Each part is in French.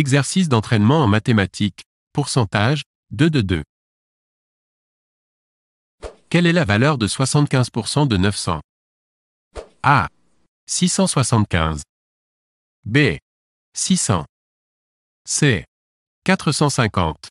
Exercice d'entraînement en mathématiques, pourcentage, 2 de 2. Quelle est la valeur de 75% de 900 A. 675. B. 600. C. 450.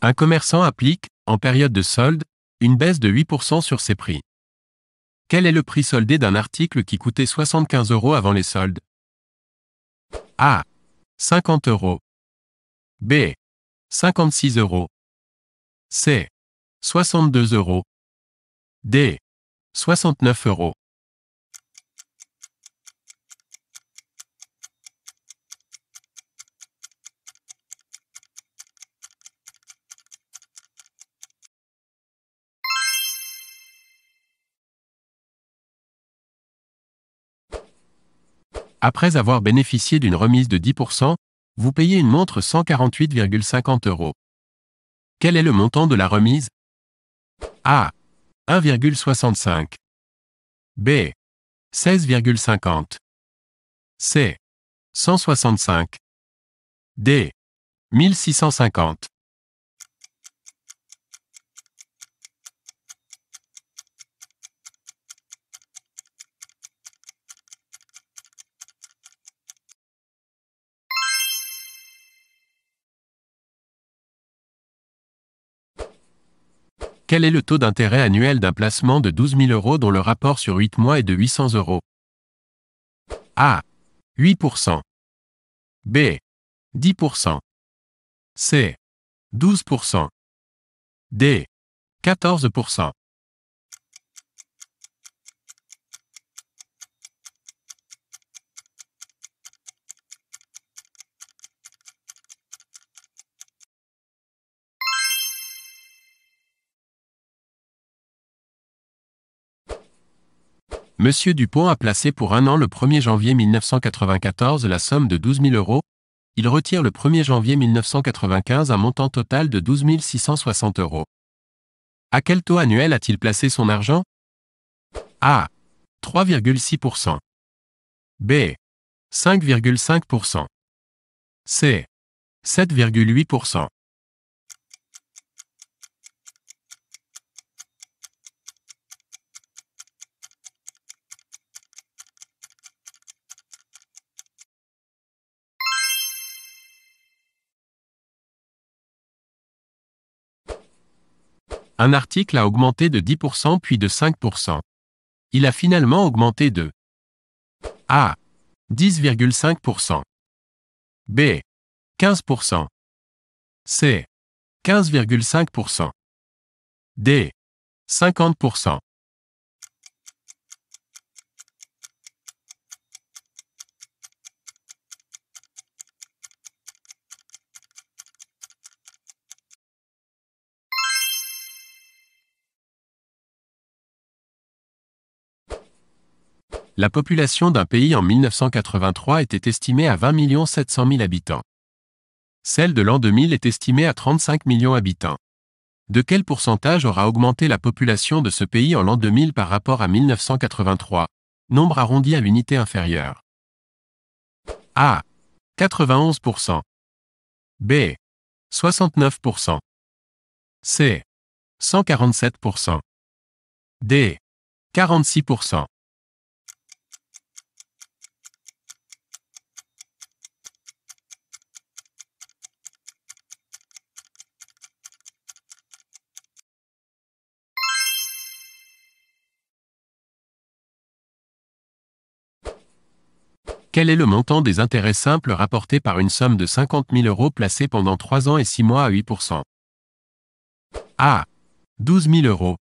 Un commerçant applique, en période de solde, une baisse de 8% sur ses prix. Quel est le prix soldé d'un article qui coûtait 75 euros avant les soldes A. 50 euros. B. 56 euros. C. 62 euros. D. 69 euros. Après avoir bénéficié d'une remise de 10%, vous payez une montre 148,50 euros. Quel est le montant de la remise A. 1,65. B. 16,50. C. 165. D. 1650. Quel est le taux d'intérêt annuel d'un placement de 12 000 euros dont le rapport sur 8 mois est de 800 euros A. 8 B. 10 C. 12 D. 14 Monsieur Dupont a placé pour un an le 1er janvier 1994 la somme de 12 000 euros. Il retire le 1er janvier 1995 un montant total de 12 660 euros. À quel taux annuel a-t-il placé son argent A. 3,6%. B. 5,5%. C. 7,8%. Un article a augmenté de 10% puis de 5%. Il a finalement augmenté de A. 10,5%. B. 15%. C. 15,5%. D. 50%. La population d'un pays en 1983 était estimée à 20 700 000 habitants. Celle de l'an 2000 est estimée à 35 millions habitants. De quel pourcentage aura augmenté la population de ce pays en l'an 2000 par rapport à 1983 Nombre arrondi à l'unité inférieure. A. 91%. B. 69%. C. 147%. D. 46%. Quel est le montant des intérêts simples rapportés par une somme de 50 000 euros placée pendant 3 ans et 6 mois à 8 A. 12 000 euros.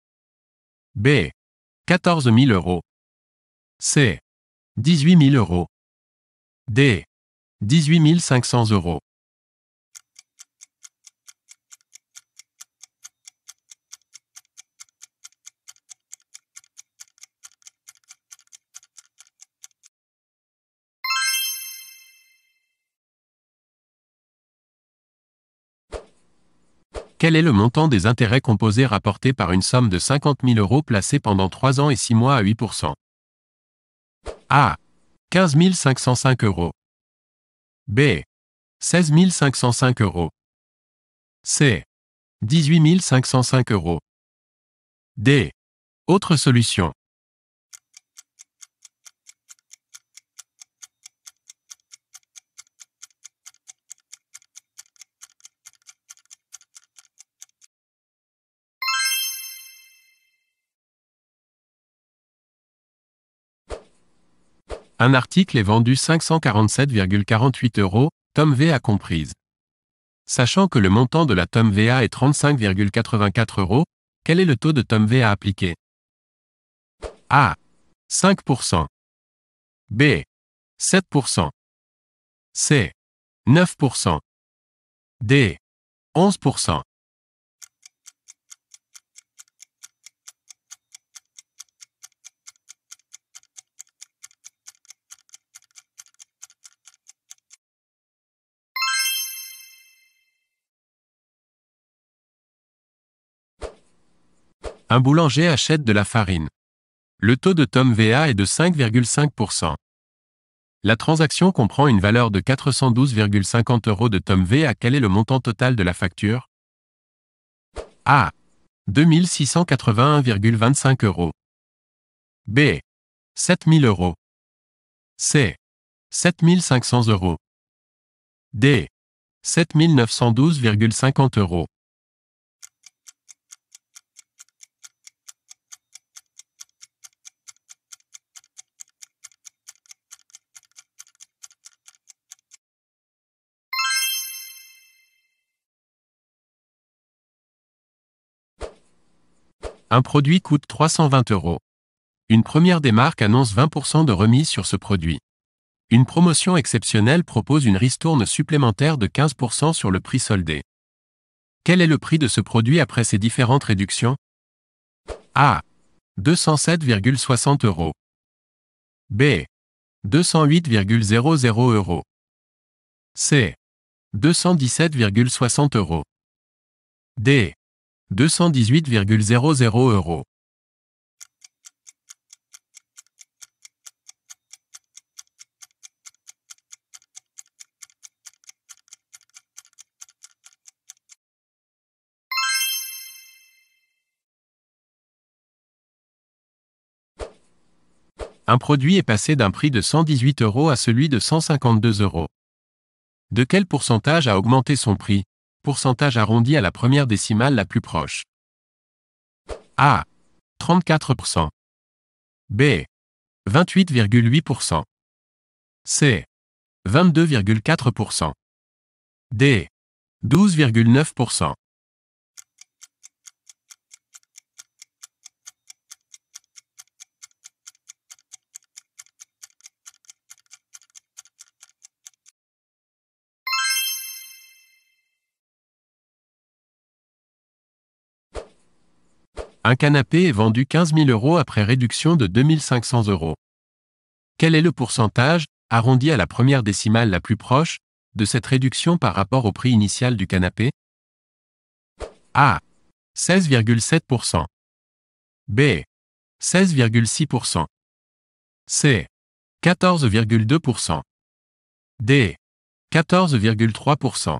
B. 14 000 euros. C. 18 000 euros. D. 18 500 euros. Quel est le montant des intérêts composés rapportés par une somme de 50 000 euros placée pendant 3 ans et 6 mois à 8 A. 15 505 euros. B. 16 505 euros. C. 18 505 euros. D. Autre solution. Un article est vendu 547,48 euros, tome VA comprise. Sachant que le montant de la tome VA est 35,84 euros, quel est le taux de tome VA appliqué A. 5%. B. 7%. C. 9%. D. 11%. un boulanger achète de la farine. Le taux de tome VA est de 5,5%. La transaction comprend une valeur de 412,50 euros de tome VA. Quel est le montant total de la facture A. 2681,25 euros. B. 7000 euros. C. 7500 euros. D. 7912,50 euros. Un produit coûte 320 euros. Une première des marques annonce 20% de remise sur ce produit. Une promotion exceptionnelle propose une ristourne supplémentaire de 15% sur le prix soldé. Quel est le prix de ce produit après ces différentes réductions A. 207,60 euros. B. 208,00 euros. C. 217,60 euros. D. 218,00 euros. Un produit est passé d'un prix de 118 euros à celui de 152 euros. De quel pourcentage a augmenté son prix pourcentage arrondi à la première décimale la plus proche. A. 34%. B. 28,8%. C. 22,4%. D. 12,9%. Un canapé est vendu 15 000 euros après réduction de 2500 euros. Quel est le pourcentage, arrondi à la première décimale la plus proche, de cette réduction par rapport au prix initial du canapé A. 16,7%. B. 16,6%. C. 14,2%. D. 14,3%.